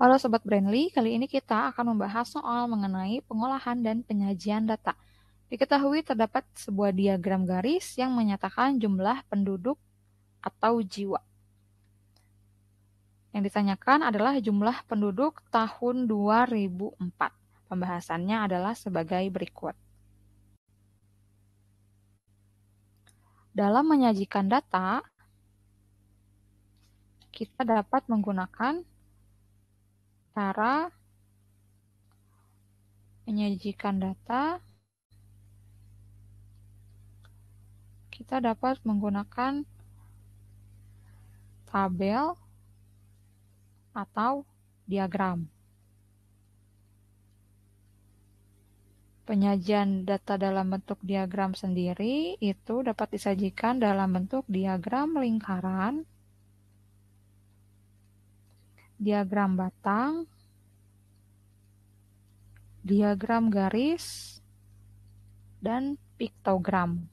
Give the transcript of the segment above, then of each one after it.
Halo Sobat Brandly, kali ini kita akan membahas soal mengenai pengolahan dan penyajian data. Diketahui terdapat sebuah diagram garis yang menyatakan jumlah penduduk atau jiwa. Yang ditanyakan adalah jumlah penduduk tahun 2004. Pembahasannya adalah sebagai berikut. Dalam menyajikan data, kita dapat menggunakan cara menyajikan data, kita dapat menggunakan tabel atau diagram. Penyajian data dalam bentuk diagram sendiri itu dapat disajikan dalam bentuk diagram lingkaran diagram batang, diagram garis, dan piktogram.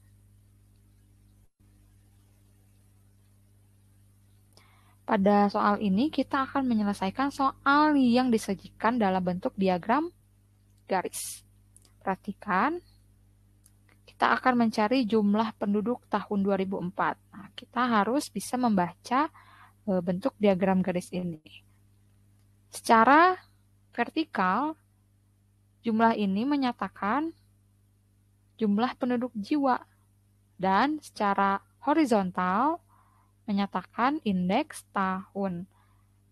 Pada soal ini kita akan menyelesaikan soal yang disajikan dalam bentuk diagram garis. Perhatikan, kita akan mencari jumlah penduduk tahun 2004. Nah, kita harus bisa membaca eh, bentuk diagram garis ini. Secara vertikal, jumlah ini menyatakan jumlah penduduk jiwa dan secara horizontal menyatakan indeks tahun.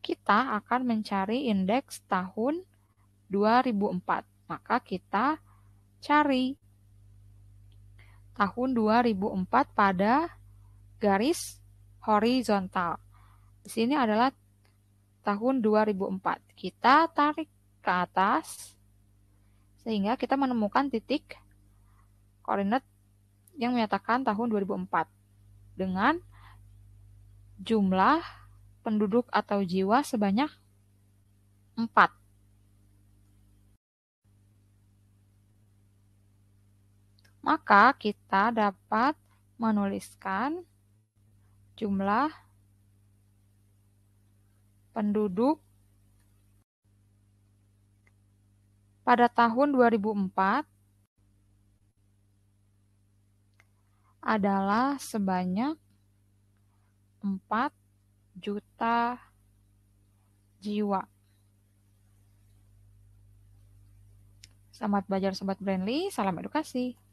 Kita akan mencari indeks tahun 2004. Maka kita cari tahun 2004 pada garis horizontal. Di sini adalah tahun 2004. Kita tarik ke atas sehingga kita menemukan titik koordinat yang menyatakan tahun 2004 dengan jumlah penduduk atau jiwa sebanyak 4. Maka kita dapat menuliskan jumlah penduduk pada tahun 2004 adalah sebanyak 4 juta jiwa. Selamat belajar Sobat Brandly, salam edukasi.